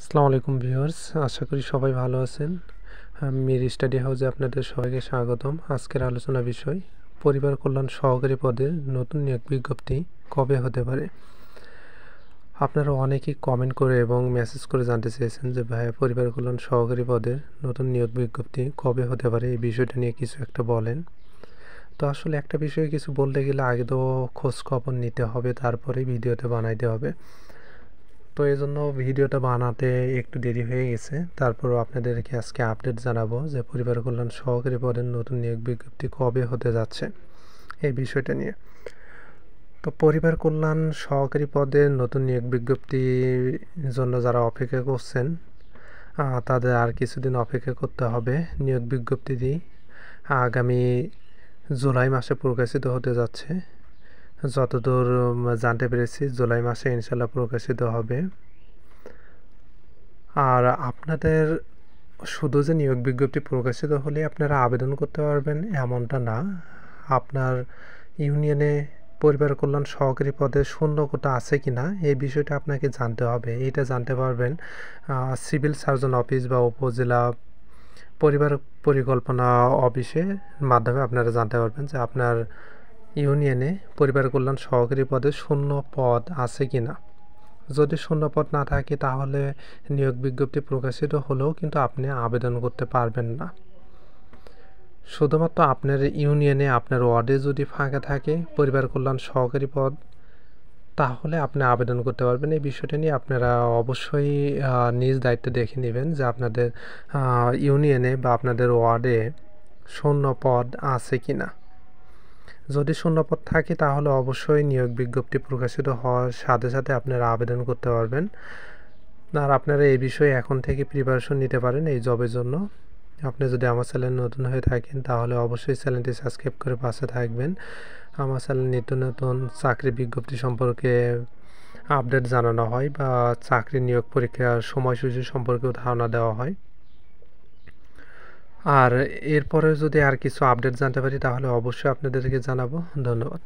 আসসালামু আলাইকুম ভিউয়ার্স আশা করি সবাই ভালো আছেন মির স্টাডি হাউসে আপনাদের সবাইকে স্বাগতম আজকের আলোচনা বিষয় পরিবার কল্যাণ সহকারী পদের নতুন নিয়োগ বিজ্ঞপ্তি কবে হতে পারে আপনারা অনেকেই কমেন্ট করে এবং মেসেজ করে জানতে চেয়েছেন যে ভাই পরিবার কল্যাণ সহকারী পদের নতুন নিয়োগ বিজ্ঞপ্তি কবে হতে পারে এই বিষয়টা নিয়ে কিছু একটা বলেন তো আসলে একটা বিষয়ে কিছু বলতে গেলে আগে তো খোঁজ খবর নিতে হবে তারপরে ভিডিওতে বানাইতে হবে তো এই জন্য ভিডিওটা বানাতে একটু দেরি হয়ে গেছে তারপরও আপনাদেরকে আজকে আপডেট জানাবো যে পরিবার কল্যাণ সহকারী পদের নতুন নিয়োগ বিজ্ঞপ্তি কবে হতে যাচ্ছে এই বিষয়টা নিয়ে তো পরিবার কল্যাণ সহকারী পদে নতুন নিয়োগ বিজ্ঞপ্তির জন্য যারা অপেক্ষা করছেন তাদের আর কিছুদিন অপেক্ষা করতে হবে নিয়োগ বিজ্ঞপ্তিটি আগামী জুলাই মাসে প্রকাশিত হতে যাচ্ছে যতদূর জানতে পেরেছি জুলাই মাসে ইনশাল্লাহ প্রকাশিত হবে আর আপনাদের শুধু যে নিয়োগ বিজ্ঞপ্তি প্রকাশিত হলে আপনারা আবেদন করতে পারবেন এমনটা না আপনার ইউনিয়নে পরিবার কল্যাণ সহকারী পদে শূন্য কোটা আছে কি না এই বিষয়টা আপনাকে জানতে হবে এটা জানতে পারবেন সিভিল সার্জন অফিস বা উপজেলা পরিবার পরিকল্পনা অফিসের মাধ্যমে আপনারা জানতে পারবেন যে আপনার ইউনিয়নে পরিবার কল্যাণ সহকারী পদে শূন্য পদ আছে কি না যদি শূন্য পদ না থাকে তাহলে নিয়োগ বিজ্ঞপ্তি প্রকাশিত হলেও কিন্তু আপনি আবেদন করতে পারবেন না শুধুমাত্র আপনার ইউনিয়নে আপনার ওয়ার্ডে যদি ফাঁকা থাকে পরিবার কল্যাণ সহকারী পদ তাহলে আপনি আবেদন করতে পারবেন এই বিষয়টা নিয়ে আপনারা অবশ্যই নিজ দায়িত্ব দেখে নেবেন যে আপনাদের ইউনিয়নে বা আপনাদের ওয়ার্ডে শূন্য পদ আছে কি না যদি শূন্যপদ থাকে তাহলে অবশ্যই নিয়োগ বিজ্ঞপ্তি প্রকাশিত হওয়ার সাথে সাথে আপনারা আবেদন করতে পারবেন আর আপনারা এই বিষয়ে এখন থেকে প্রিপারেশন নিতে পারেন এই জবের জন্য আপনি যদি আমার চ্যানেল নতুন হয়ে থাকেন তাহলে অবশ্যই চ্যানেলটি সাবস্ক্রাইব করে পাশে থাকবেন আমার চ্যানেল নিত্য নতুন চাকরি বিজ্ঞপ্তি সম্পর্কে আপডেট জানানো হয় বা চাকরি নিয়োগ পরীক্ষার সময়সূচি সম্পর্কেও ধারণা দেওয়া হয় আর এরপরে যদি আর কিছু আপডেট জানতে পারি তাহলে অবশ্যই আপনাদেরকে জানাবো ধন্যবাদ